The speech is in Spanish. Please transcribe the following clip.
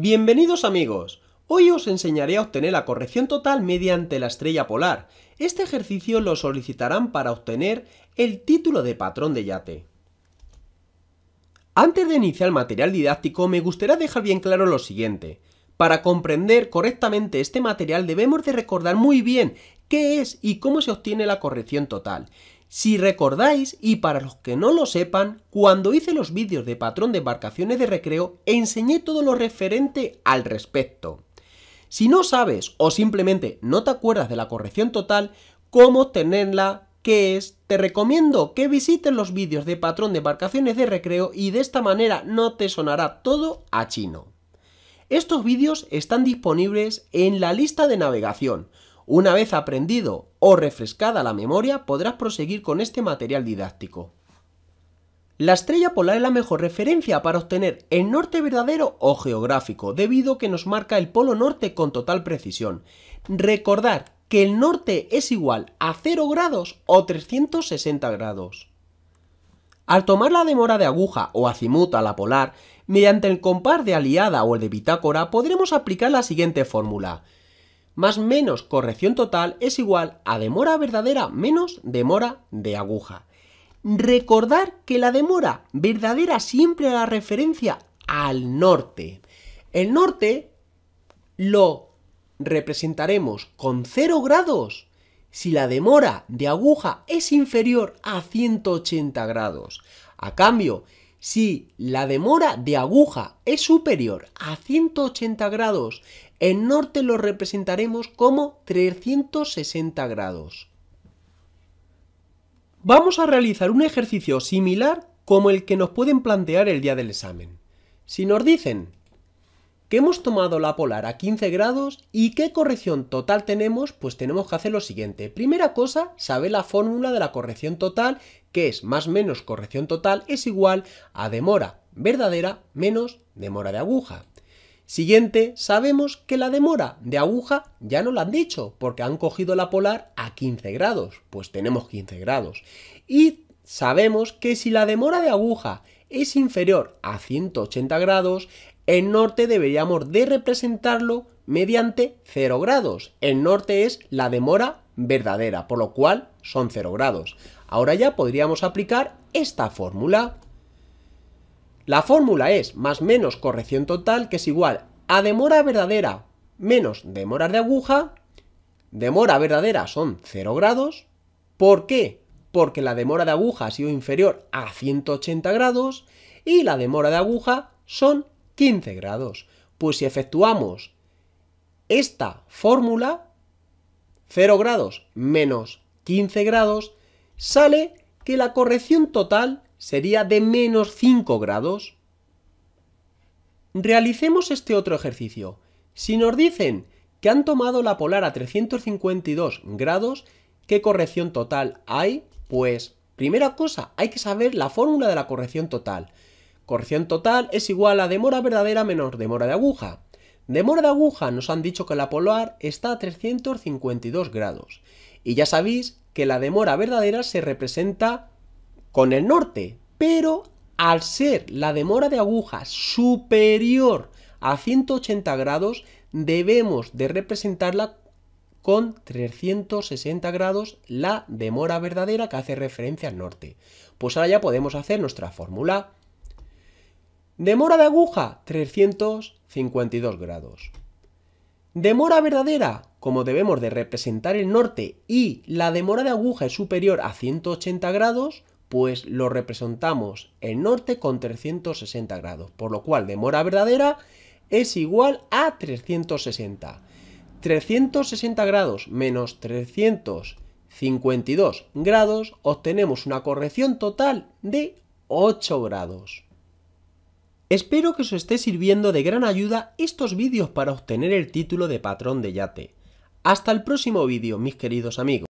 Bienvenidos amigos, hoy os enseñaré a obtener la corrección total mediante la estrella polar. Este ejercicio lo solicitarán para obtener el título de patrón de yate. Antes de iniciar el material didáctico me gustaría dejar bien claro lo siguiente. Para comprender correctamente este material debemos de recordar muy bien qué es y cómo se obtiene la corrección total. Si recordáis, y para los que no lo sepan, cuando hice los vídeos de patrón de embarcaciones de recreo, enseñé todo lo referente al respecto. Si no sabes o simplemente no te acuerdas de la corrección total, cómo obtenerla, qué es, te recomiendo que visites los vídeos de patrón de embarcaciones de recreo y de esta manera no te sonará todo a chino. Estos vídeos están disponibles en la lista de navegación, una vez aprendido o refrescada la memoria, podrás proseguir con este material didáctico. La estrella polar es la mejor referencia para obtener el norte verdadero o geográfico, debido a que nos marca el polo norte con total precisión. Recordar que el norte es igual a 0 grados o 360 grados. Al tomar la demora de aguja o azimut a la polar, mediante el compar de aliada o el de bitácora podremos aplicar la siguiente fórmula más menos corrección total es igual a demora verdadera menos demora de aguja. Recordar que la demora verdadera siempre la referencia al norte. El norte lo representaremos con 0 grados si la demora de aguja es inferior a 180 grados. A cambio, si la demora de aguja es superior a 180 grados, en norte lo representaremos como 360 grados. Vamos a realizar un ejercicio similar como el que nos pueden plantear el día del examen. Si nos dicen que hemos tomado la polar a 15 grados y qué corrección total tenemos, pues tenemos que hacer lo siguiente. Primera cosa, saber la fórmula de la corrección total que es más menos corrección total, es igual a demora verdadera menos demora de aguja. Siguiente, sabemos que la demora de aguja ya no la han dicho, porque han cogido la polar a 15 grados, pues tenemos 15 grados. Y sabemos que si la demora de aguja es inferior a 180 grados, en norte deberíamos de representarlo mediante 0 grados. El norte es la demora verdadera, por lo cual son 0 grados. Ahora ya podríamos aplicar esta fórmula. La fórmula es más menos corrección total, que es igual a demora verdadera menos demora de aguja. Demora verdadera son 0 grados. ¿Por qué? Porque la demora de aguja ha sido inferior a 180 grados y la demora de aguja son 15 grados. Pues si efectuamos esta fórmula, 0 grados menos 15 grados, sale que la corrección total sería de menos 5 grados. Realicemos este otro ejercicio. Si nos dicen que han tomado la polar a 352 grados, ¿qué corrección total hay? Pues, primera cosa, hay que saber la fórmula de la corrección total. Corrección total es igual a demora verdadera menos demora de aguja. Demora de Aguja nos han dicho que la polar está a 352 grados. Y ya sabéis que la demora verdadera se representa con el norte, pero al ser la demora de aguja superior a 180 grados, debemos de representarla con 360 grados la demora verdadera que hace referencia al norte. Pues ahora ya podemos hacer nuestra fórmula. Demora de aguja, 352 grados. Demora verdadera, como debemos de representar el norte y la demora de aguja es superior a 180 grados, pues lo representamos el norte con 360 grados, por lo cual demora verdadera es igual a 360. 360 grados menos 352 grados obtenemos una corrección total de 8 grados. Espero que os esté sirviendo de gran ayuda estos vídeos para obtener el título de patrón de yate. Hasta el próximo vídeo, mis queridos amigos.